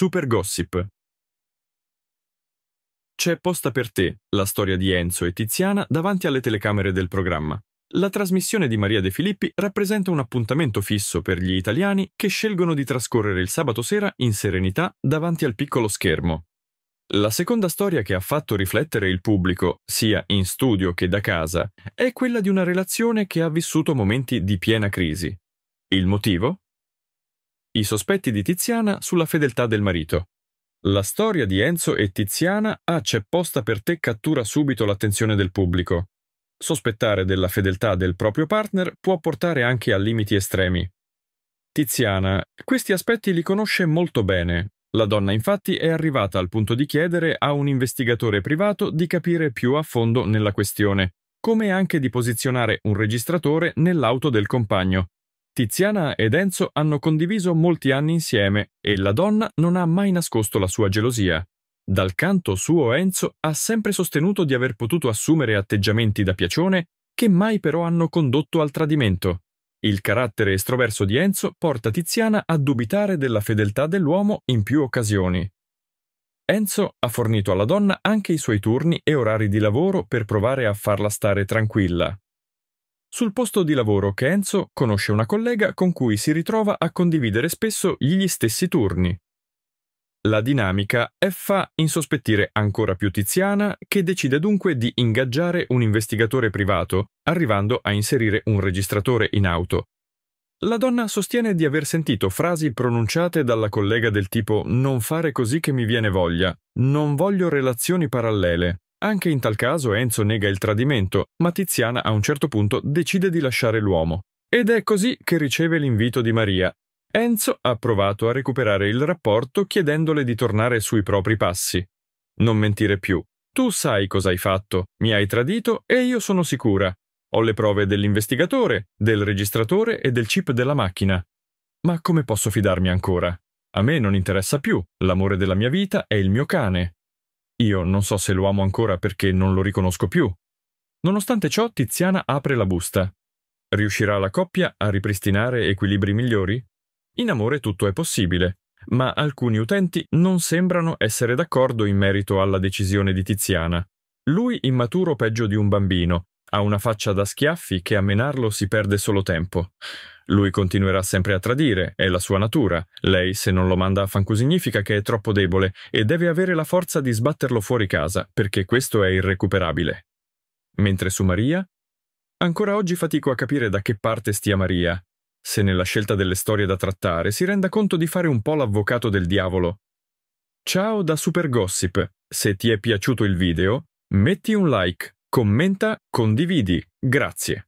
Super Gossip. C'è posta per te la storia di Enzo e Tiziana davanti alle telecamere del programma. La trasmissione di Maria De Filippi rappresenta un appuntamento fisso per gli italiani che scelgono di trascorrere il sabato sera in serenità davanti al piccolo schermo. La seconda storia che ha fatto riflettere il pubblico, sia in studio che da casa, è quella di una relazione che ha vissuto momenti di piena crisi. Il motivo? I sospetti di Tiziana sulla fedeltà del marito. La storia di Enzo e Tiziana a ah, c'è posta per te cattura subito l'attenzione del pubblico. Sospettare della fedeltà del proprio partner può portare anche a limiti estremi. Tiziana, questi aspetti li conosce molto bene. La donna infatti è arrivata al punto di chiedere a un investigatore privato di capire più a fondo nella questione, come anche di posizionare un registratore nell'auto del compagno, Tiziana ed Enzo hanno condiviso molti anni insieme e la donna non ha mai nascosto la sua gelosia. Dal canto suo Enzo ha sempre sostenuto di aver potuto assumere atteggiamenti da piacione che mai però hanno condotto al tradimento. Il carattere estroverso di Enzo porta Tiziana a dubitare della fedeltà dell'uomo in più occasioni. Enzo ha fornito alla donna anche i suoi turni e orari di lavoro per provare a farla stare tranquilla. Sul posto di lavoro che Enzo conosce una collega con cui si ritrova a condividere spesso gli stessi turni. La dinamica è fa insospettire ancora più Tiziana, che decide dunque di ingaggiare un investigatore privato, arrivando a inserire un registratore in auto. La donna sostiene di aver sentito frasi pronunciate dalla collega del tipo non fare così che mi viene voglia, non voglio relazioni parallele, anche in tal caso Enzo nega il tradimento, ma Tiziana a un certo punto decide di lasciare l'uomo. Ed è così che riceve l'invito di Maria. Enzo ha provato a recuperare il rapporto chiedendole di tornare sui propri passi. Non mentire più. Tu sai cosa hai fatto, mi hai tradito e io sono sicura. Ho le prove dell'investigatore, del registratore e del chip della macchina. Ma come posso fidarmi ancora? A me non interessa più, l'amore della mia vita è il mio cane. Io non so se lo amo ancora perché non lo riconosco più. Nonostante ciò, Tiziana apre la busta. Riuscirà la coppia a ripristinare equilibri migliori? In amore tutto è possibile, ma alcuni utenti non sembrano essere d'accordo in merito alla decisione di Tiziana. Lui immaturo peggio di un bambino, ha una faccia da schiaffi che a menarlo si perde solo tempo. Lui continuerà sempre a tradire, è la sua natura. Lei, se non lo manda a fanco, significa che è troppo debole e deve avere la forza di sbatterlo fuori casa, perché questo è irrecuperabile. Mentre su Maria? Ancora oggi fatico a capire da che parte stia Maria. Se nella scelta delle storie da trattare si renda conto di fare un po' l'avvocato del diavolo. Ciao da Super Gossip. Se ti è piaciuto il video, metti un like, commenta, condividi. Grazie.